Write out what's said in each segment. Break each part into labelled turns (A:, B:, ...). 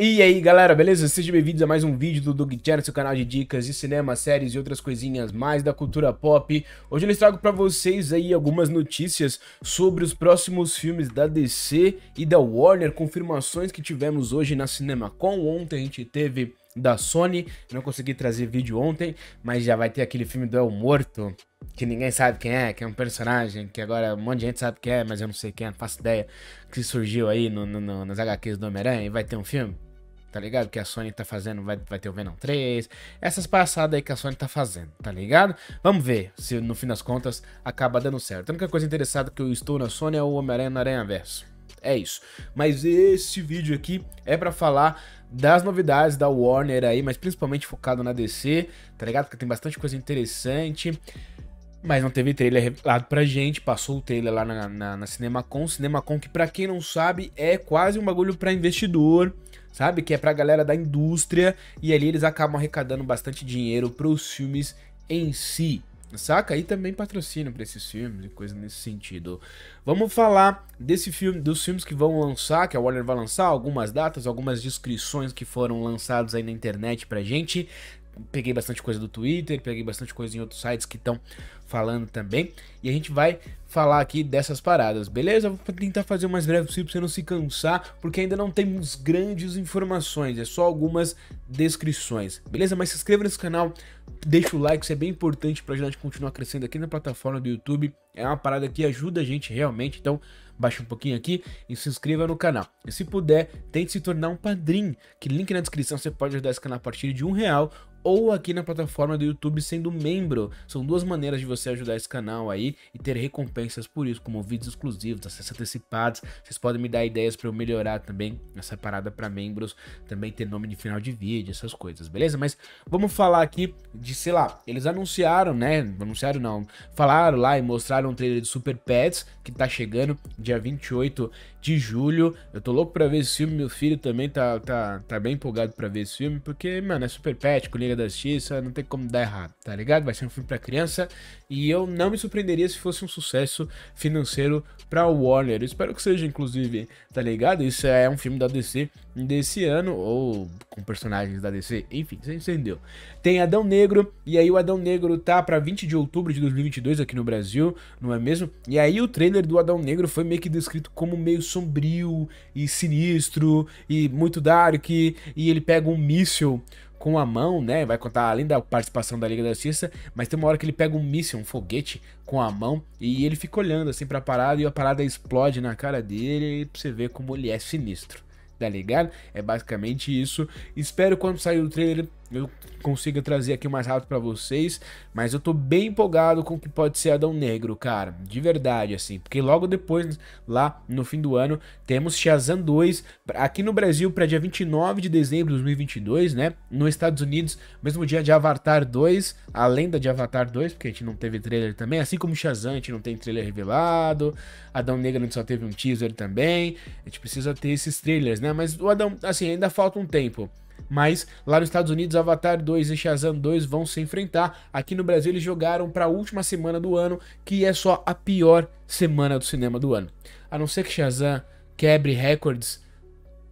A: E aí galera, beleza? Sejam bem-vindos a mais um vídeo do Doug Channel, seu canal de dicas de cinema, séries e outras coisinhas mais da cultura pop. Hoje eu trago para vocês aí algumas notícias sobre os próximos filmes da DC e da Warner, confirmações que tivemos hoje na CinemaCon. Ontem a gente teve da Sony, não consegui trazer vídeo ontem, mas já vai ter aquele filme do El Morto, que ninguém sabe quem é, que é um personagem que agora um monte de gente sabe quem é, mas eu não sei quem é, não faço ideia, que surgiu aí no, no, no nas HQs do Homem-Aranha e vai ter um filme tá ligado? Que a Sony tá fazendo, vai, vai ter o Venom 3, essas passadas aí que a Sony tá fazendo, tá ligado? Vamos ver se no fim das contas acaba dando certo. A única coisa interessada que eu estou na Sony é o Homem-Aranha no Aranha Verso. É isso. Mas esse vídeo aqui é para falar das novidades da Warner aí, mas principalmente focado na DC, tá ligado? Porque tem bastante coisa interessante. Mas não teve trailer revelado pra gente, passou o trailer lá na, na, na Cinemacon. Cinemacon que, pra quem não sabe, é quase um bagulho pra investidor, sabe? Que é pra galera da indústria. E ali eles acabam arrecadando bastante dinheiro pros filmes em si, saca? E também patrocínio pra esses filmes e coisa nesse sentido. Vamos falar desse filme, dos filmes que vão lançar, que a Warner vai lançar, algumas datas, algumas descrições que foram lançadas aí na internet pra gente peguei bastante coisa do Twitter, peguei bastante coisa em outros sites que estão falando também. E a gente vai falar aqui dessas paradas, beleza? Vou tentar fazer o mais breve possível pra você não se cansar, porque ainda não temos grandes informações, é só algumas descrições, beleza? Mas se inscreva nesse canal, deixa o like, isso é bem importante pra gente continuar crescendo aqui na plataforma do YouTube. É uma parada que ajuda a gente realmente, então baixa um pouquinho aqui e se inscreva no canal. E se puder, tente se tornar um padrinho, que link na descrição você pode ajudar esse canal a partir de um real ou aqui na plataforma do YouTube sendo membro. São duas maneiras de você ajudar esse canal aí e ter recompensas por isso, como vídeos exclusivos, acessos antecipados. Vocês podem me dar ideias para eu melhorar também essa parada para membros, também ter nome de final de vídeo, essas coisas, beleza? Mas vamos falar aqui de, sei lá, eles anunciaram, né? Anunciaram não, falaram lá e mostraram um trailer de Super Pets que tá chegando dia 28 de julho. Eu tô louco pra ver esse filme, meu filho também tá, tá, tá bem empolgado pra ver esse filme, porque, mano, é super pet, Liga da Justiça, não tem como dar errado, tá ligado? Vai ser um filme pra criança e eu não me surpreenderia se fosse um sucesso financeiro pra Warner. Eu espero que seja, inclusive, tá ligado? Isso é um filme da DC desse ano, ou com personagens da DC, enfim, você entendeu. Tem Adão Negro, e aí o Adão Negro tá pra 20 de outubro de 2022 aqui no Brasil, não é mesmo? E aí o trailer do Adão Negro foi meio que descrito como meio sombrio e sinistro e muito dark. E ele pega um míssil com a mão, né? Vai contar além da participação da Liga da Justiça, mas tem uma hora que ele pega um míssil, um foguete com a mão e ele fica olhando assim pra parada e a parada explode na cara dele e pra você ver como ele é sinistro. Tá ligado? É basicamente isso. Espero quando sair o trailer eu consiga trazer aqui mais rápido para vocês, mas eu tô bem empolgado com o que pode ser Adão Negro, cara, de verdade, assim, porque logo depois, lá no fim do ano, temos Shazam 2 aqui no Brasil para dia 29 de dezembro de 2022, né? Nos Estados Unidos, mesmo dia de Avatar 2, a lenda de Avatar 2, porque a gente não teve trailer também, assim como Shazam, a gente não tem trailer revelado, Adão Negro a gente só teve um teaser também, a gente precisa ter esses trailers, né? Mas o Adão, assim, ainda falta um tempo. Mas lá nos Estados Unidos, Avatar 2 e Shazam 2 vão se enfrentar. Aqui no Brasil, eles jogaram para a última semana do ano, que é só a pior semana do cinema do ano. A não ser que Shazam quebre recordes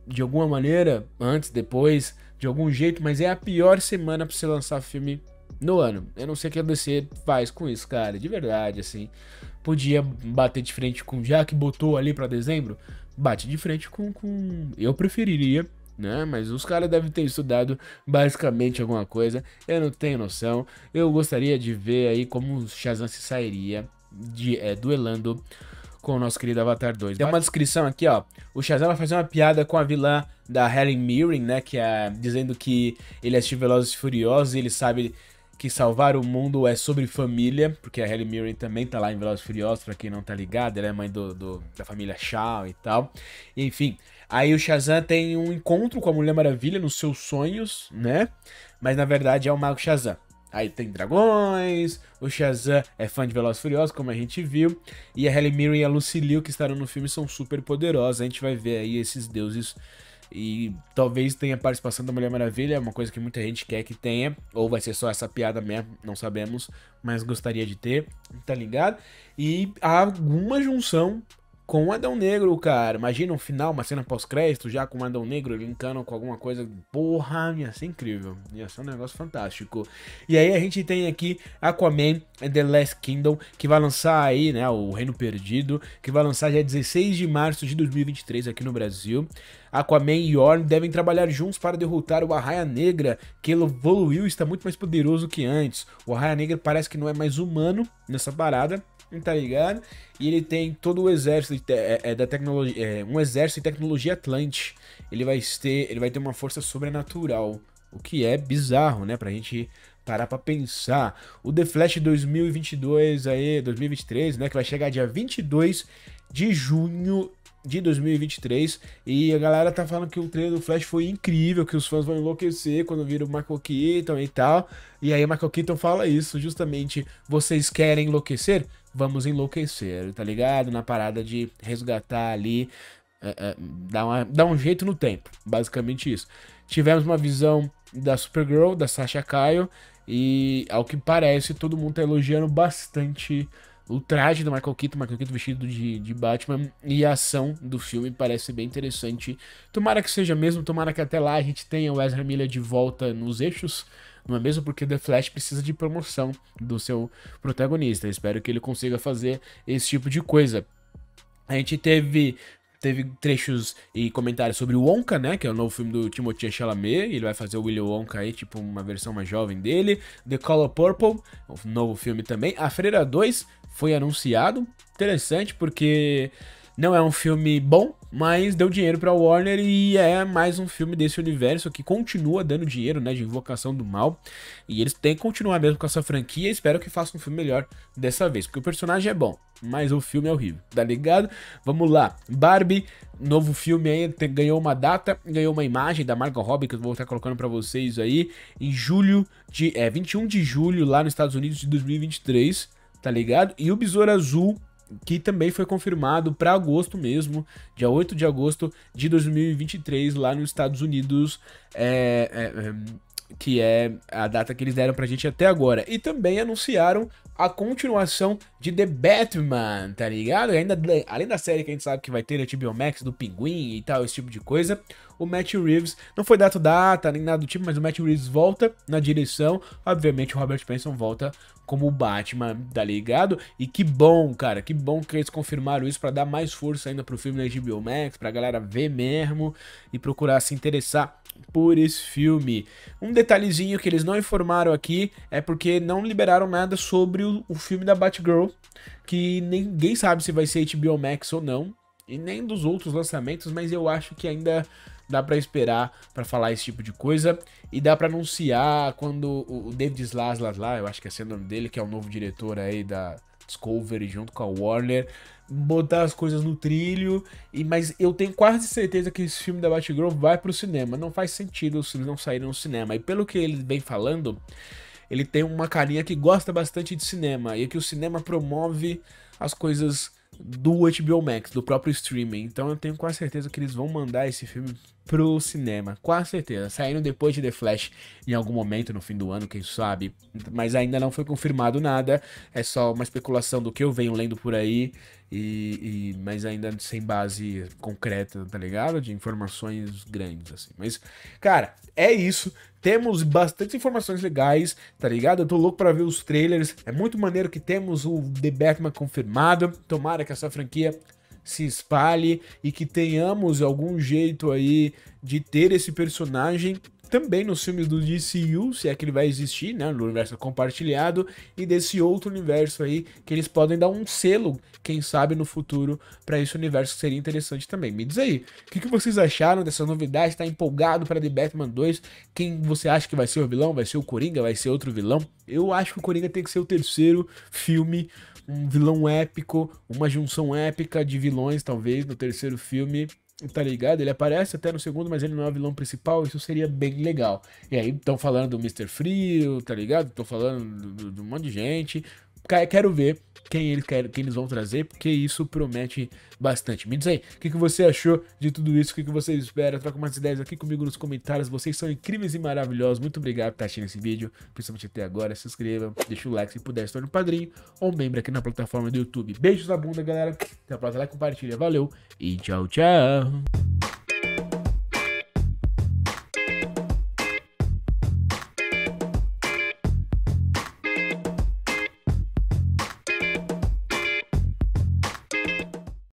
A: de alguma maneira, antes, depois, de algum jeito, mas é a pior semana para se lançar filme no ano. Eu não sei o que a DC faz com isso, cara, de verdade, assim. Podia bater de frente com, já que botou ali para dezembro, bate de frente com, com... Eu preferiria né? Mas os caras devem ter estudado basicamente alguma coisa. Eu não tenho noção. Eu gostaria de ver aí como o Shazam se sairia de, é, duelando com o nosso querido Avatar 2. Tem uma descrição aqui, ó. O Shazam vai fazer uma piada com a vilã da Helen Mirren, né? Que é dizendo que ele assistiu Velozes e Furiosos e ele sabe que salvar o mundo é sobre família, porque a Helen Mirren também tá lá em Velozes e Furiosos, pra quem não tá ligado, ela é mãe do, do da família Shaw e tal. Enfim, Aí o Shazam tem um encontro com a Mulher Maravilha nos seus sonhos, né? Mas na verdade é o Mago Shazam. Aí tem dragões, o Shazam é fã de Velozes Furiosos, como a gente viu, e a Halle Mirren e a Lucy Liu que estarão no filme são super poderosas. A gente vai ver aí esses deuses e talvez tenha a participação da Mulher Maravilha, É uma coisa que muita gente quer que tenha, ou vai ser só essa piada mesmo, não sabemos, mas gostaria de ter, tá ligado? E há alguma junção com o Adão Negro, cara. Imagina um final, uma cena pós-crédito já com o Adão Negro linkando com alguma coisa. Porra, ia ser incrível. Ia ser um negócio fantástico. E aí a gente tem aqui Aquaman and the Last Kingdom, que vai lançar aí, né, o Reino Perdido, que vai lançar dia 16 de março de 2023 aqui no Brasil. Aquaman e Yorn devem trabalhar juntos para derrotar o Arraia Negra, que evoluiu e está muito mais poderoso que antes. O Arraia Negra parece que não é mais humano nessa parada, tá ligado? E ele tem todo o exército te é, é, da tecnologia, é, um exército de tecnologia Atlante. Ele vai ter, ele vai ter uma força sobrenatural, o que é bizarro, né, pra gente parar pra pensar. O The Flash 2022 aí, 2023, né, que vai chegar dia 22 de junho de 2023. E a galera tá falando que o trailer do Flash foi incrível, que os fãs vão enlouquecer quando viram o Michael Keaton e tal. E aí o Michael Keaton fala isso, justamente, vocês querem enlouquecer? vamos enlouquecer, tá ligado? Na parada de resgatar ali, é, é dar, um jeito no tempo, basicamente isso. Tivemos uma visão da Supergirl, da Sasha Kyle, e ao que parece todo mundo tá elogiando bastante o traje do Michael Keaton, Michael Keaton vestido de, de Batman, e a ação do filme parece bem interessante. Tomara que seja mesmo, tomara que até lá a gente tenha o Ezra Miller de volta nos eixos, não é mesmo? Porque The Flash precisa de promoção do seu protagonista. espero que ele consiga fazer esse tipo de coisa. A gente teve teve trechos e comentários sobre o Wonka, né, que é o novo filme do Timothée Chalamet, ele vai fazer o Willy Wonka aí, tipo uma versão mais jovem dele, The Color Purple, um novo filme também, A Freira 2 foi anunciado, interessante porque não é um filme bom, mas deu dinheiro pra Warner e é mais um filme desse universo que continua dando dinheiro, né, de Invocação do Mal. E eles têm que continuar mesmo com essa franquia espero que façam um filme melhor dessa vez, porque o personagem é bom, mas o filme é horrível, tá ligado? Vamos lá, Barbie, novo filme aí, ganhou uma data, ganhou uma imagem da Margot Robbie, que eu vou estar colocando para vocês aí, em julho, de é, 21 de julho, lá nos Estados Unidos de 2023, tá ligado? E o Besouro Azul que também foi confirmado para agosto mesmo, dia 8 de agosto de 2023, lá nos Estados Unidos, é, é, é, que é a data que eles deram pra gente até agora. E também anunciaram a continuação de The Batman, tá ligado? Ainda, além da série que a gente sabe que vai ter na né, HBO Max, do Pinguim e tal, esse tipo de coisa, o Matt Reeves. Não foi data data, nem nada do tipo, mas o Matt Reeves volta na direção. Obviamente o Robert Pattinson volta como o Batman, tá ligado? E que bom, cara, que bom que eles confirmaram isso para dar mais força ainda pro filme na HBO Max, pra galera ver mesmo e procurar se interessar por esse filme. Um detalhezinho que eles não informaram aqui é porque não liberaram nada sobre o, o filme da Batgirl, que ninguém sabe se vai ser HBO Max ou não, e nem dos outros lançamentos, mas eu acho que ainda dá para esperar para falar esse tipo de coisa e dá para anunciar quando o David Slaslas lá, eu acho que é assim o nome dele, que é o novo diretor aí da Discovery junto com a Warner, botar as coisas no trilho, e mas eu tenho quase certeza que esse filme da Batgirl vai pro cinema, não faz sentido se eles não saírem no cinema. E pelo que ele vem falando, ele tem uma carinha que gosta bastante de cinema e que o cinema promove as coisas do HBO Max, do próprio streaming. Então eu tenho quase certeza que eles vão mandar esse filme pro cinema. Quase certeza. Saindo depois de The Flash em algum momento no fim do ano, quem sabe. Mas ainda não foi confirmado nada. É só uma especulação do que eu venho lendo por aí. E, e mas ainda sem base concreta, tá ligado? De informações grandes, assim. Mas, cara, é isso. Temos bastante informações legais, tá ligado? Eu tô louco pra ver os trailers. É muito maneiro que temos o The Batman confirmado. Tomara que essa franquia se espalhe e que tenhamos algum jeito aí de ter esse personagem também nos filmes do DCU, se é que ele vai existir, né, no universo compartilhado, e desse outro universo aí, que eles podem dar um selo, quem sabe no futuro, para esse universo que seria interessante também. Me diz aí, o que, que vocês acharam dessas novidades? Tá empolgado para The Batman 2? Quem você acha que vai ser o vilão? Vai ser o Coringa? Vai ser outro vilão? Eu acho que o Coringa tem que ser o terceiro filme, um vilão épico, uma junção épica de vilões, talvez, no terceiro filme. Tá ligado? Ele aparece até no segundo, mas ele não é o vilão principal. Isso seria bem legal. E aí estão falando do Mr. Frio, tá ligado? Tô falando de um monte de gente quero ver quem, querem, quem eles vão trazer, porque isso promete bastante. Me diz aí, o que, que você achou de tudo isso, o que, que você espera, troca umas ideias aqui comigo nos comentários, vocês são incríveis e maravilhosos, muito obrigado por estar tá assistindo esse vídeo, principalmente até agora, se inscreva, deixa o like se puder, se torne um padrinho ou membro aqui na plataforma do YouTube. Beijos na bunda, galera, até a próxima, like, compartilha, valeu e tchau, tchau!